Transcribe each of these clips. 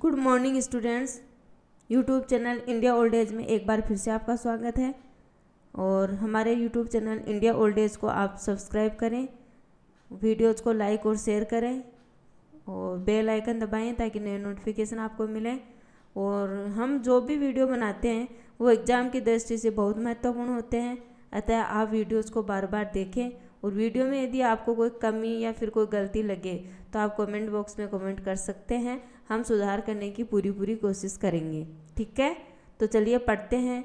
good morning students YouTube channel India old age में एक बार फिर से आपका स्वागत है और हमारे YouTube channel India old age को आप सब्सक्राइब करें वीडियोज़ को लाइक और शेयर करें और बेल आइकन दबाएं ताकि नए नोटिफिकेशन आपको मिले और हम जो भी वीडियो बनाते हैं वो एग्ज़ाम की दृष्टि से बहुत महत्वपूर्ण होते हैं अतः आप वीडियोज़ को बार बार देखें और वीडियो में यदि आपको कोई कमी या फिर कोई गलती लगे तो आप कमेंट बॉक्स में कमेंट कर सकते हैं हम सुधार करने की पूरी पूरी कोशिश करेंगे ठीक है तो चलिए पढ़ते हैं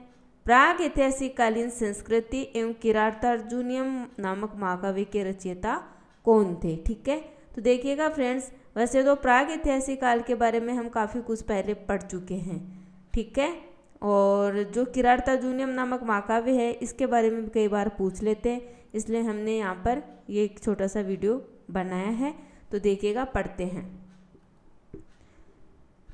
प्राग ऐतिहासिक कालीन संस्कृति एवं किरातार्जुनियम नामक महाकाव्य के रचयिता कौन थे ठीक है तो देखिएगा फ्रेंड्स वैसे तो प्राग ऐतिहासिक काल के बारे में हम काफ़ी कुछ पहले पढ़ चुके हैं ठीक है और जो किरारता जूनियम नामक महाकाव्य है इसके बारे में भी कई बार पूछ लेते हैं इसलिए हमने यहाँ पर ये एक छोटा सा वीडियो बनाया है तो देखिएगा पढ़ते हैं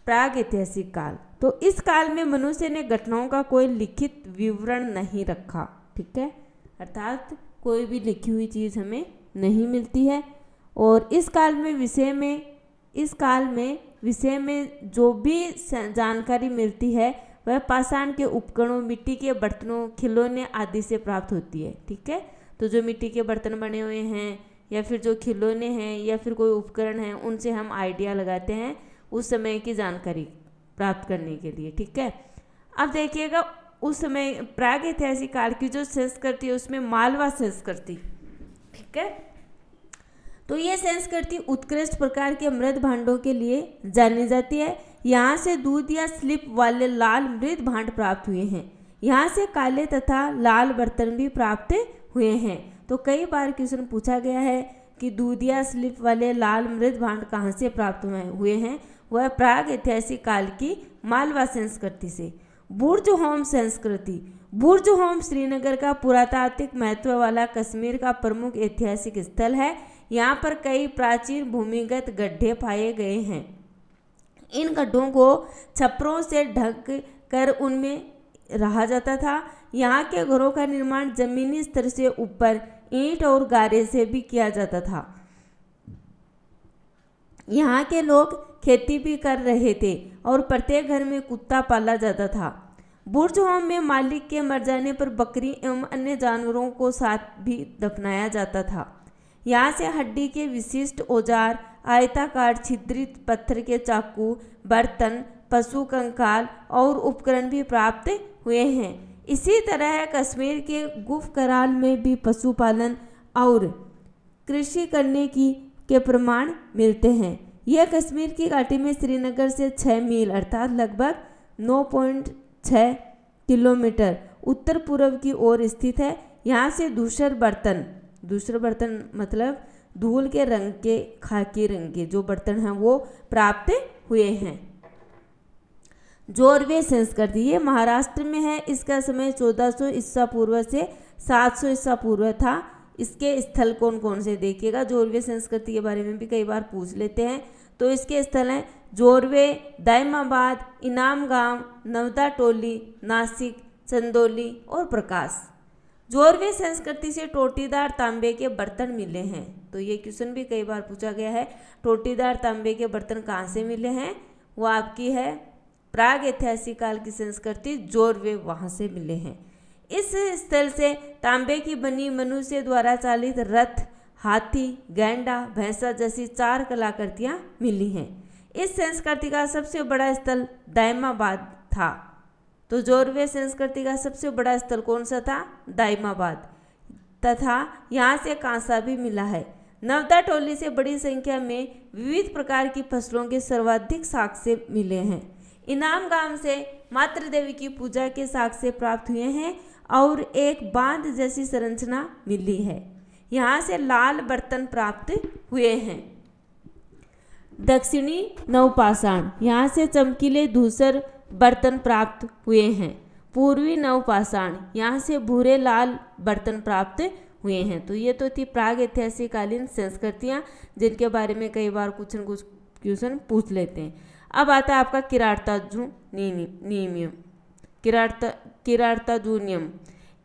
प्राग ऐतिहासिक काल तो इस काल में मनुष्य ने घटनाओं का कोई लिखित विवरण नहीं रखा ठीक है अर्थात कोई भी लिखी हुई चीज़ हमें नहीं मिलती है और इस काल में विषय में इस काल में विषय में जो भी जानकारी मिलती है वह पाषाण के उपकरणों मिट्टी के बर्तनों खिलौने आदि से प्राप्त होती है ठीक है तो जो मिट्टी के बर्तन बने हुए हैं या फिर जो खिलौने हैं या फिर कोई उपकरण है उनसे हम आइडिया लगाते हैं उस समय की जानकारी प्राप्त करने के लिए ठीक है अब देखिएगा उस समय प्राग ऐतिहासिक काल की जो संस्कृति है उसमें मालवा संस्कृति ठीक है तो ये संस्कृति उत्कृष्ट प्रकार के मृत भांडों के लिए जानी जाती है यहाँ से दूध या स्लिप वाले लाल मृत भांड प्राप्त हुए हैं यहाँ से काले तथा लाल बर्तन भी प्राप्त हुए हैं तो कई बार क्वेश्चन पूछा गया है कि दूध या स्लिप वाले लाल मृत भांड कहाँ से प्राप्त हुए हैं वह प्राग ऐतिहासिक काल की मालवा संस्कृति से बुर्ज होम संस्कृति बुर्ज होम श्रीनगर का पुरातात्विक महत्व वाला कश्मीर का प्रमुख ऐतिहासिक स्थल है यहाँ पर कई प्राचीन भूमिगत गड्ढे पाए गए हैं इन गड्ढों को छप्परों से ढक कर उनमें रहा जाता था यहाँ के घरों का निर्माण जमीनी स्तर से ऊपर ईंट और गारे से भी किया जाता था यहाँ के लोग खेती भी कर रहे थे और प्रत्येक घर में कुत्ता पाला जाता था बुर्ज होम में मालिक के मर जाने पर बकरी एवं अन्य जानवरों को साथ भी दफनाया जाता था यहाँ से हड्डी के विशिष्ट औजार आयताकार छिद्रित पत्थर के चाकू बर्तन पशु कंकाल और उपकरण भी प्राप्त हुए हैं इसी तरह कश्मीर के गुफ कराल में भी पशुपालन और कृषि करने की के प्रमाण मिलते हैं यह कश्मीर की घाटी में श्रीनगर से 6 मील अर्थात लगभग 9.6 किलोमीटर उत्तर पूर्व की ओर स्थित है यहाँ से दूसर बर्तन दूसरा बर्तन मतलब धूल के रंग के खाकी रंग के जो बर्तन हैं वो प्राप्त हुए हैं जोरवे संस्कृति ये महाराष्ट्र में है इसका समय 1400 सौ ईस्वा पूर्व से 700 सौ ईस्वा पूर्व था इसके स्थल कौन कौन से देखिएगा जोरवे संस्कृति के बारे में भी कई बार पूछ लेते हैं तो इसके स्थल हैं जोरवे दायमाबाद इनाम गांव नवदा टोली नासिक चंदोली और प्रकाश जोरवे संस्कृति से टोटीदार तांबे के बर्तन मिले हैं तो ये क्वेश्चन भी कई बार पूछा गया है टोटीदार तांबे के बर्तन कहाँ से मिले हैं वो आपकी है प्राग ऐतिहासिक काल की संस्कृति जोरवे वहाँ से मिले हैं इस स्थल से तांबे की बनी मनुष्य द्वारा चालित रथ हाथी गैंडा भैंसा जैसी चार कलाकृतियाँ मिली हैं इस संस्कृति का सबसे बड़ा स्थल दायमाबाद था तो जोरवे संस्कृति का सबसे बड़ा स्थल कौन सा था दाइमाबाद तथा यहाँ से कांसा भी मिला है नवदा टोली से बड़ी संख्या में विविध प्रकार की फसलों के सर्वाधिक साक्ष्य मिले हैं इनाम गांव से मातृ देवी की पूजा के साक्ष्य प्राप्त हुए हैं और एक बांध जैसी संरचना मिली है यहाँ से लाल बर्तन प्राप्त हुए हैं दक्षिणी नवपाषाण यहाँ से चमकीले धूसर बर्तन प्राप्त हुए हैं पूर्वी नवपाषाण यहाँ से भूरे लाल बर्तन प्राप्त हुए हैं तो ये तो थी प्राग ऐतिहासिकालीन संस्कृतियाँ जिनके बारे में कई बार कुछ न कुछ क्वेश्चन पूछ लेते हैं अब आता है आपका किरार्ताजू नियमियम किरार्ता किरार्ताजूनियम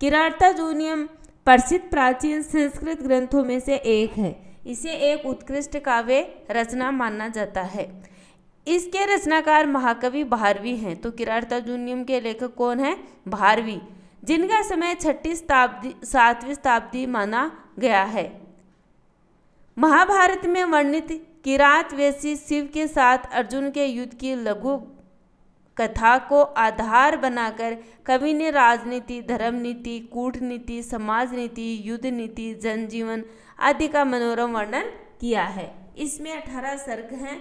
किरार्ताजूनियम प्रसिद्ध प्राचीन संस्कृत ग्रंथों में से एक है इसे एक उत्कृष्ट काव्य रचना माना जाता है इसके रचनाकार महाकवि भारवी हैं तो किरार्ताजुनियम के लेखक कौन है भारवी जिनका समय छठी शताब्दी सातवीं शताब्दी माना गया है महाभारत में वर्णित किरात वैसी शिव के साथ अर्जुन के युद्ध की लघु कथा को आधार बनाकर कवि ने राजनीति धर्म नीति कूटनीति समाज नीति युद्ध नीति जनजीवन आदि का मनोरम वर्णन किया है इसमें अठारह सर्ग हैं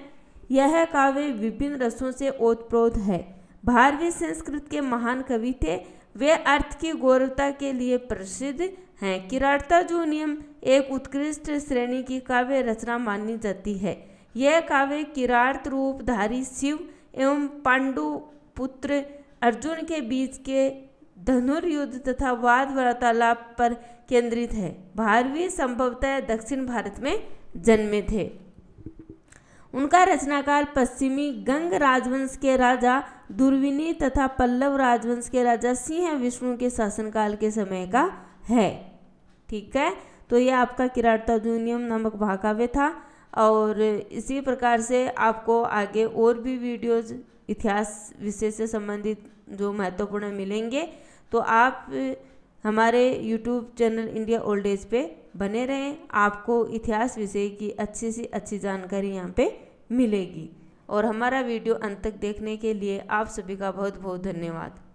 यह काव्य विभिन्न रसों से ओतप्रोत है भारतीय संस्कृत के महान कवि थे वे अर्थ की गौरवता के लिए प्रसिद्ध हैं किराटता जूनियम एक उत्कृष्ट श्रेणी की काव्य रचना मानी जाती है यह काव्य किरार्त रूपधारी शिव एवं पांडु पुत्र अर्जुन के बीच के धनुर्युद्ध तथा वाद वार्तालाप पर केंद्रित है भारवी संभवतः दक्षिण भारत में जन्मे थे उनका रचनाकाल पश्चिमी गंग राजवंश के राजा दुर्विनी तथा पल्लव राजवंश के राजा सिंह विष्णु के शासनकाल के समय का है ठीक है तो ये आपका किराटार्जुनियम नामक महाकाव्य था और इसी प्रकार से आपको आगे और भी वीडियोज इतिहास विषय से संबंधित जो महत्वपूर्ण मिलेंगे तो आप हमारे YouTube channel India old age पे बने रहें आपको इतिहास विषय की अच्छी से अच्छी जानकारी यहाँ पे मिलेगी और हमारा वीडियो अंत तक देखने के लिए आप सभी का बहुत बहुत धन्यवाद